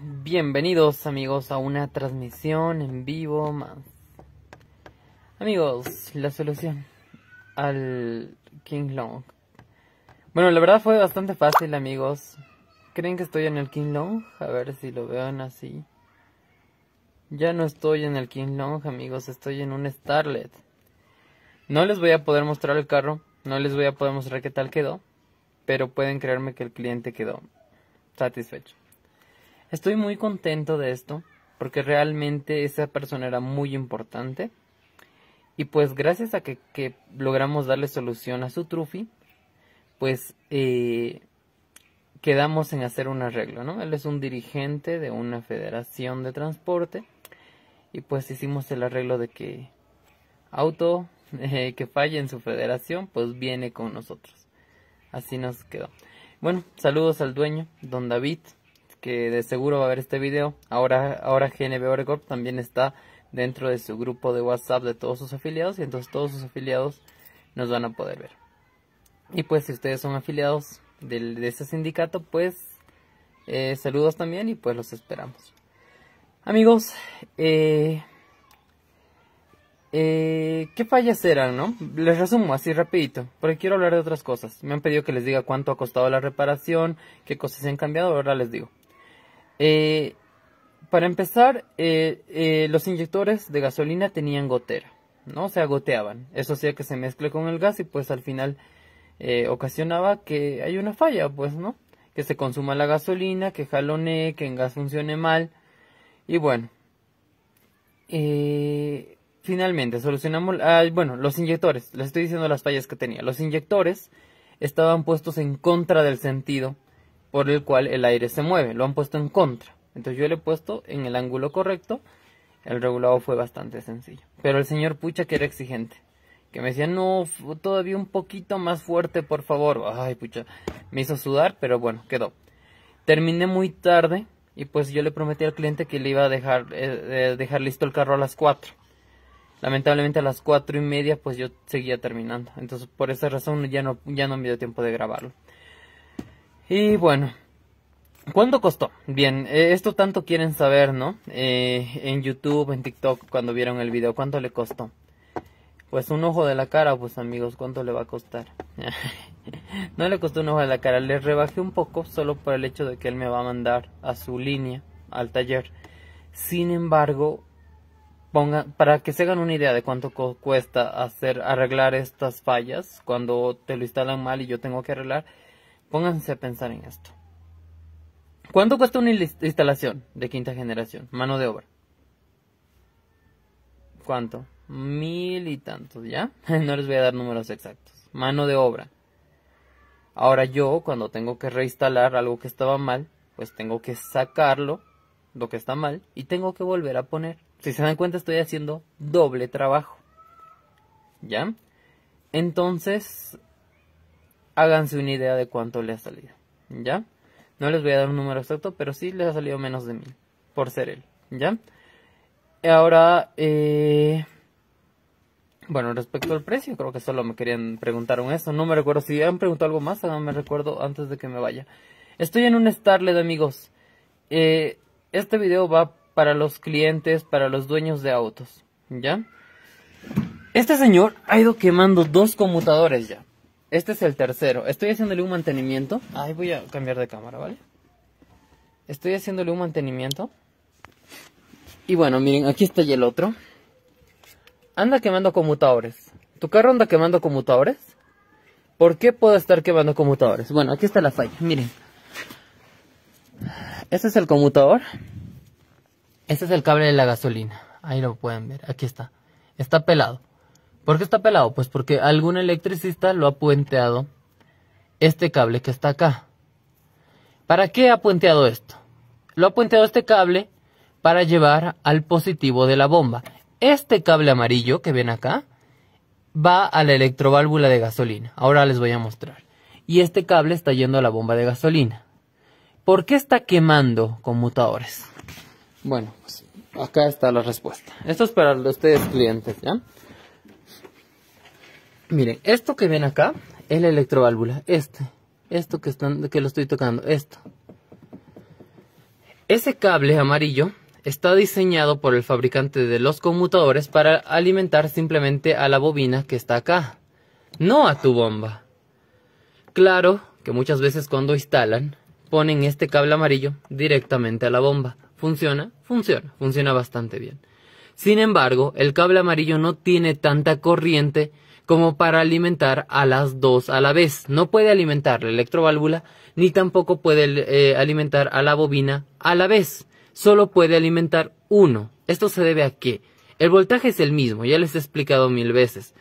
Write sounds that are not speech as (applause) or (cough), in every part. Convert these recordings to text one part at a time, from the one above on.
Bienvenidos amigos a una transmisión en vivo más. Amigos, la solución al King Long. Bueno, la verdad fue bastante fácil amigos. ¿Creen que estoy en el King Long? A ver si lo vean así. Ya no estoy en el King Long amigos, estoy en un Starlet. No les voy a poder mostrar el carro, no les voy a poder mostrar qué tal quedó, pero pueden creerme que el cliente quedó satisfecho. Estoy muy contento de esto, porque realmente esa persona era muy importante. Y pues gracias a que, logramos darle solución a su trufi, pues eh, quedamos en hacer un arreglo, ¿no? Él es un dirigente de una federación de transporte y pues hicimos el arreglo de que auto eh, que falle en su federación, pues viene con nosotros. Así nos quedó. Bueno, saludos al dueño, don David que de seguro va a ver este video. Ahora, ahora GNB también está dentro de su grupo de WhatsApp de todos sus afiliados y entonces todos sus afiliados nos van a poder ver. Y pues si ustedes son afiliados de, de este sindicato, pues eh, saludos también y pues los esperamos. Amigos, eh, eh, ¿qué fallas eran, no? Les resumo así rapidito, porque quiero hablar de otras cosas. Me han pedido que les diga cuánto ha costado la reparación, qué cosas se han cambiado, ahora les digo. Eh, para empezar, eh, eh, los inyectores de gasolina tenían gotera, ¿no? Se agoteaban. Eso hacía que se mezcle con el gas y pues al final ocasionaba que hay una falla, pues, ¿no? Que se consuma la gasolina, que jalonee, que en gas funcione mal. Y bueno, finalmente solucionamos, bueno, los inyectores, les estoy diciendo las fallas que tenía. Los inyectores estaban puestos en contra del sentido por el cual el aire se mueve. Lo han puesto en contra. Entonces yo le he puesto en el ángulo correcto. El regulado fue bastante sencillo. Pero el señor Pucha que era exigente. Que me decía, no, todavía un poquito más fuerte, por favor. Ay, pucha. Me hizo sudar, pero bueno, quedó. Terminé muy tarde y pues yo le prometí al cliente que le iba a dejar, eh, dejar listo el carro a las 4. Lamentablemente a las 4 y media pues yo seguía terminando. Entonces por esa razón ya no, ya no me dio tiempo de grabarlo. Y bueno, ¿Cuánto costó? Bien, eh, esto tanto quieren saber, ¿no? Eh, en YouTube, en TikTok, cuando vieron el video, ¿cuánto le costó? Pues un ojo de la cara, pues amigos, ¿cuánto le va a costar? (laughs) no le costó un ojo de la cara, le rebajé un poco solo por el hecho de que él me va a mandar a su línea, al taller. Sin embargo, ponga, para que se hagan una idea de cuánto cuesta hacer arreglar estas fallas cuando te lo instalan mal y yo tengo que arreglar Pónganse a pensar en esto. ¿Cuánto cuesta una instalación de quinta generación? Mano de obra. ¿Cuánto? Mil y tantos, ¿ya? (laughs) no les voy a dar números exactos. Mano de obra. Ahora yo, cuando tengo que reinstalar algo que estaba mal, pues tengo que sacarlo, lo que está mal, y tengo que volver a poner. Si se dan cuenta, estoy haciendo doble trabajo. ¿Ya? Entonces, háganse una idea de cuánto le ha salido, ¿ya? No les voy a dar un número exacto, pero sí les ha salido menos de mil, por ser él, ¿ya? Ahora, eh, bueno, respecto al precio, creo que solo me querían un eso, no me recuerdo, si han preguntado algo más, no me recuerdo antes de que me vaya. Estoy en un Starlet, amigos. Eh, este video va para los clientes, para los dueños de autos, ¿ya? Este señor ha ido quemando dos conmutadores ya. Este es el tercero. Estoy haciéndole un mantenimiento. Ahí voy a cambiar de cámara, ¿vale? Estoy haciéndole un mantenimiento. Y bueno, miren, aquí está ya el otro. Anda quemando conmutadores. ¿Tu carro anda quemando conmutadores? ¿Por qué puedo estar quemando conmutadores? Bueno, aquí está la falla, miren. Este es el conmutador. Este es el cable de la gasolina. Ahí lo pueden ver, aquí está. Está pelado. ¿Por qué está pelado? Pues porque algún electricista lo ha puenteado este cable que está acá. ¿Para qué ha puenteado esto? Lo ha puenteado este cable para llevar al positivo de la bomba. Este cable amarillo que ven acá va a la electroválvula de gasolina. Ahora les voy a mostrar. Y este cable está yendo a la bomba de gasolina. ¿Por qué está quemando conmutadores? Bueno, pues acá está la respuesta. Esto es para ustedes clientes, ¿ya? Miren, esto que ven acá es la electroválvula. Este. Esto que, están, que lo estoy tocando. Esto. Ese cable amarillo está diseñado por el fabricante de los conmutadores para alimentar simplemente a la bobina que está acá. No a tu bomba. Claro que muchas veces cuando instalan ponen este cable amarillo directamente a la bomba. ¿Funciona? Funciona. Funciona bastante bien. Sin embargo, el cable amarillo no tiene tanta corriente como para alimentar a las dos a la vez. No puede alimentar la electroválvula ni tampoco puede eh, alimentar a la bobina a la vez. Solo puede alimentar uno. Esto se debe a que el voltaje es el mismo, ya les he explicado mil veces.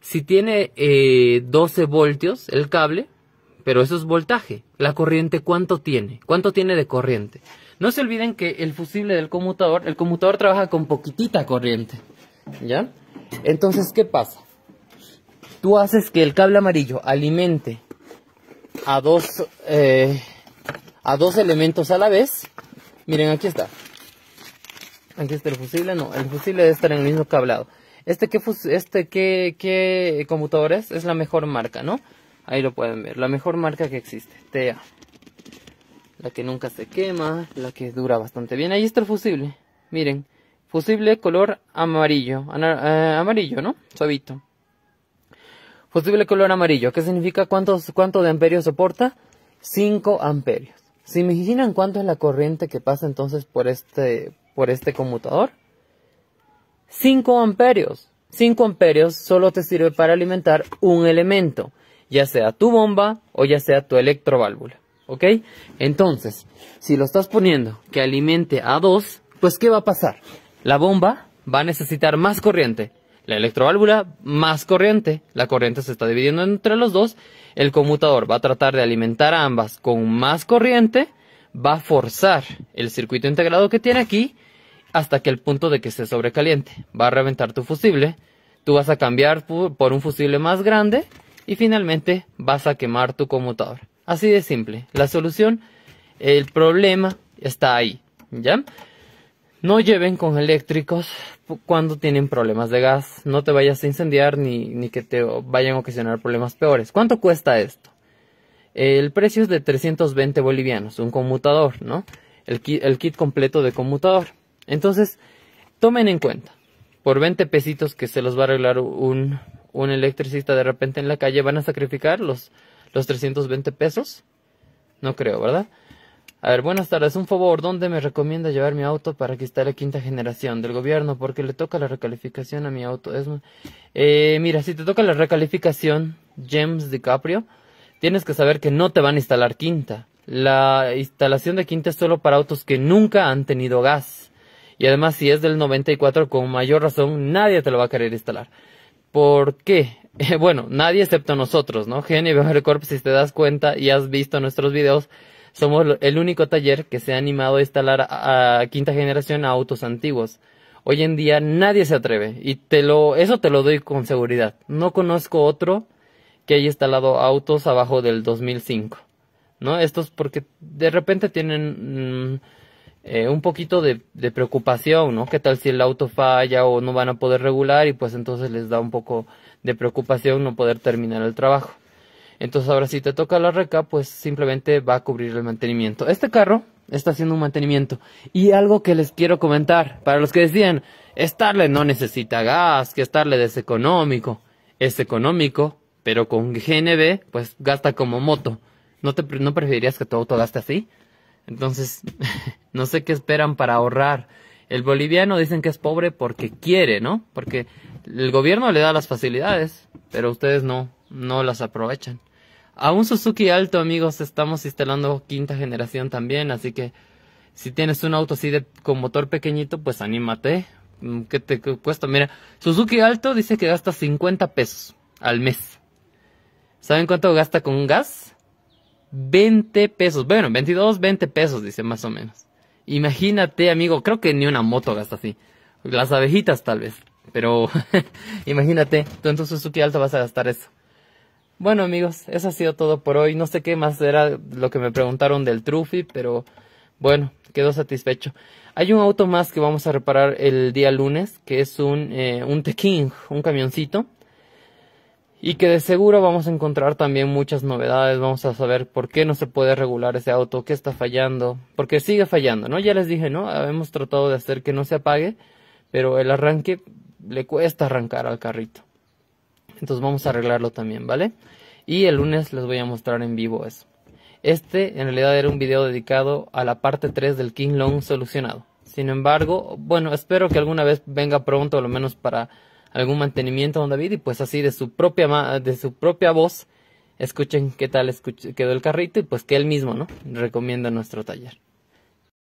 Si tiene eh, 12 voltios el cable, pero eso es voltaje. La corriente, ¿cuánto tiene? ¿Cuánto tiene de corriente? No se olviden que el fusible del conmutador, el conmutador trabaja con poquitita corriente. ¿Ya? Entonces, ¿qué pasa? tú haces que el cable amarillo alimente a dos, eh, a dos elementos a la vez, miren, aquí está. Aquí está el fusible, no, el fusible debe estar en el mismo cableado. Este qué, este qué, qué es, es la mejor marca, ¿no? Ahí lo pueden ver, la mejor marca que existe, TEA. La que nunca se quema, la que dura bastante bien. Ahí está el fusible, miren. Fusible color amarillo, eh, amarillo, ¿no? Suavito. Posible pues color amarillo. ¿Qué significa? ¿Cuántos, ¿Cuánto de amperios soporta? 5 amperios. ¿Se imaginan cuánto es la corriente que pasa entonces por este, por este conmutador? 5 amperios. 5 amperios solo te sirve para alimentar un elemento, ya sea tu bomba o ya sea tu electroválvula. ¿Ok? Entonces, si lo estás poniendo que alimente a dos, pues ¿qué va a pasar? La bomba va a necesitar más corriente la electroválvula más corriente. La corriente se está dividiendo entre los dos. El conmutador va a tratar de alimentar ambas con más corriente. Va a forzar el circuito integrado que tiene aquí hasta que el punto de que se sobrecaliente. Va a reventar tu fusible. Tú vas a cambiar por un fusible más grande y finalmente vas a quemar tu conmutador. Así de simple. La solución, el problema está ahí. ¿Ya? No lleven con eléctricos cuando tienen problemas de gas. No te vayas a incendiar ni, ni que te vayan a ocasionar problemas peores. ¿Cuánto cuesta esto? El precio es de 320 bolivianos, un conmutador, ¿no? El kit, el kit completo de conmutador. Entonces, tomen en cuenta, por 20 pesitos que se los va a arreglar un, electricista de repente en la calle, ¿van a sacrificar los, los 320 pesos? No creo, ¿verdad? A ver, buenas tardes. Un favor, ¿dónde me recomienda llevar mi auto para que esté la quinta generación del gobierno? Porque le toca la recalificación a mi auto. Es, eh, mira, si te toca la recalificación, James DiCaprio, tienes que saber que no te van a instalar quinta. La instalación de quinta es solo para autos que nunca han tenido gas. Y además, si es del 94, con mayor razón, nadie te lo va a querer instalar. ¿Por qué? (laughs) Eh, bueno, nadie excepto nosotros, ¿no? Genie Corp, si te das cuenta y has visto nuestros videos, somos el único taller que se ha animado a instalar a, quinta generación a autos antiguos. Hoy en día nadie se atreve y te lo, eso te lo doy con seguridad. No conozco otro que haya instalado autos abajo del 2005. ¿No? Estos porque de repente tienen mm, eh, un poquito de, de, preocupación, ¿no? ¿Qué tal si el auto falla o no van a poder regular y pues entonces les da un poco de preocupación no poder terminar el trabajo? Entonces ahora si te toca la reca, pues simplemente va a cubrir el mantenimiento. Este carro está haciendo un mantenimiento. Y algo que les quiero comentar, para los que decían, Starlet no necesita gas, que Starlet es económico. Es económico, pero con GNB, pues gasta como moto. ¿No, te, no preferirías que tu auto gaste así? Entonces, (laughs) no sé qué esperan para ahorrar. El boliviano dicen que es pobre porque quiere, ¿no? Porque el gobierno le da las facilidades, pero ustedes no, no las aprovechan. A un Suzuki Alto, amigos, estamos instalando quinta generación también, así que si tienes un auto así con motor pequeñito, pues anímate. Mm, ¿Qué te cuesta? Mira, Suzuki Alto dice que gasta 50 pesos al mes. ¿Saben cuánto gasta con gas? 20 pesos. Bueno, 22, 20 pesos, dice más o menos. Imagínate, amigo, creo que ni una moto gasta así. Las abejitas tal vez, pero (laughs) imagínate, tú en tu Suzuki Alto vas a gastar eso. Bueno amigos, eso ha sido todo por hoy. No sé qué más era lo que me preguntaron del Trufi, pero bueno, quedó satisfecho. Hay un auto más que vamos a reparar el día lunes, que es un, eh, un un camioncito. Y que de seguro vamos a encontrar también muchas novedades, vamos a saber por qué no se puede regular ese auto, qué está fallando, porque sigue fallando, ¿no? Ya les dije, ¿no? Hemos tratado de hacer que no se apague, pero el arranque le cuesta arrancar al carrito. Entonces vamos a arreglarlo también, ¿vale? Y el lunes les voy a mostrar en vivo eso. Este en realidad era un video dedicado a la parte 3 del King Long solucionado. Sin embargo, bueno, espero que alguna vez venga pronto, al menos para algún mantenimiento, don David, y pues así de su propia, de su propia voz, escuchen qué tal quedó el carrito y pues que él mismo, ¿no? Recomienda nuestro taller.